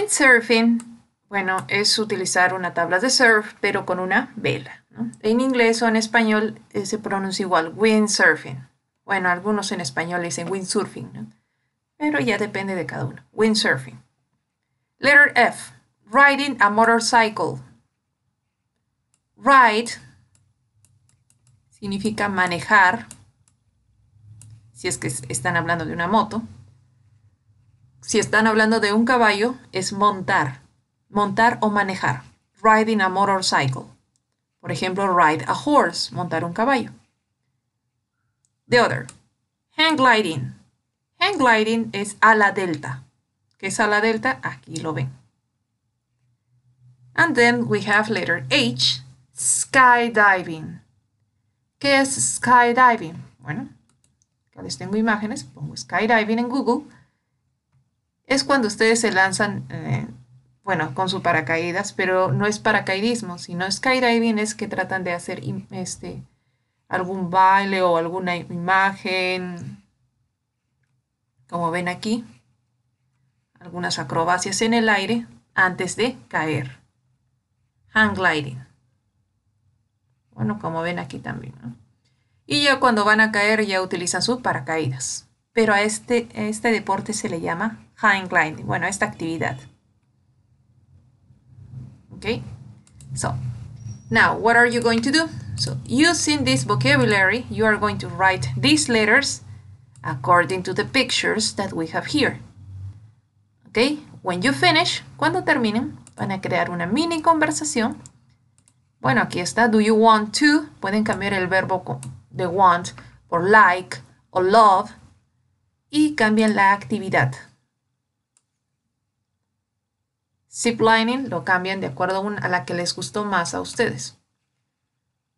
Windsurfing, bueno, es utilizar una tabla de surf, pero con una vela. En inglés o en español eh, se pronuncia igual, windsurfing. Bueno, algunos en español dicen windsurfing, pero ya depende de cada uno. Windsurfing. Letter F. Riding a motorcycle. Ride significa manejar, si es que están hablando de una moto si están hablando de un caballo, es montar. Montar o manejar. Riding a motorcycle. Por ejemplo, ride a horse, montar un caballo. The other. Hang gliding. Hang gliding es a la delta. ¿Qué es a la delta? Aquí lo ven. And then we have letter H, skydiving. ¿Qué es skydiving? Bueno, acá les tengo imágenes, pongo skydiving en Google es cuando ustedes se lanzan, eh, bueno, con sus paracaídas, pero no es paracaidismo, sino skydiving es que tratan de hacer este, algún baile o alguna imagen, como ven aquí, algunas acrobacias en el aire antes de caer. Hang gliding. Bueno, como ven aquí también. Y ya cuando van a caer ya utilizan sus paracaídas. Pero a este, a este deporte se le llama inclined, bueno, esta actividad. Okay, so now what are you going to do? So using this vocabulary, you are going to write these letters according to the pictures that we have here. Okay, when you finish, cuando terminen, van a crear una mini conversación. Bueno, aquí está, do you want to? Pueden cambiar el verbo de want por like o love y cambian la actividad ziplining lo cambian de acuerdo a la que les gustó más a ustedes.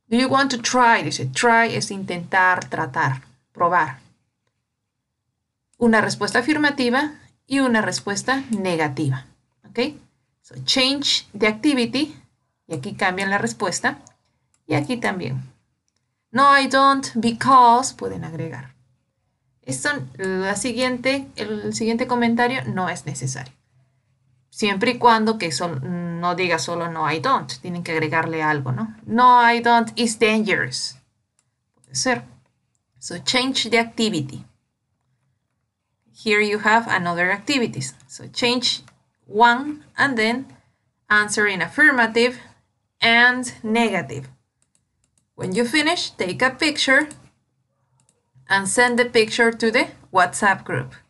Do you want to try? Dice, try es intentar, tratar, probar. Una respuesta afirmativa y una respuesta negativa. ¿Ok? change the activity. Y aquí cambian la respuesta. Y aquí también. No, I don't, because pueden agregar. Esto, la siguiente, el siguiente comentario no es necesario. siempre y cuando que son, no diga solo no I don't, tienen que agregarle algo, ¿no? No I don't is dangerous. Puede ser. So change the activity. Here you have another activities. So change one and then answer in affirmative and negative. When you finish, take a picture and send the picture to the WhatsApp group.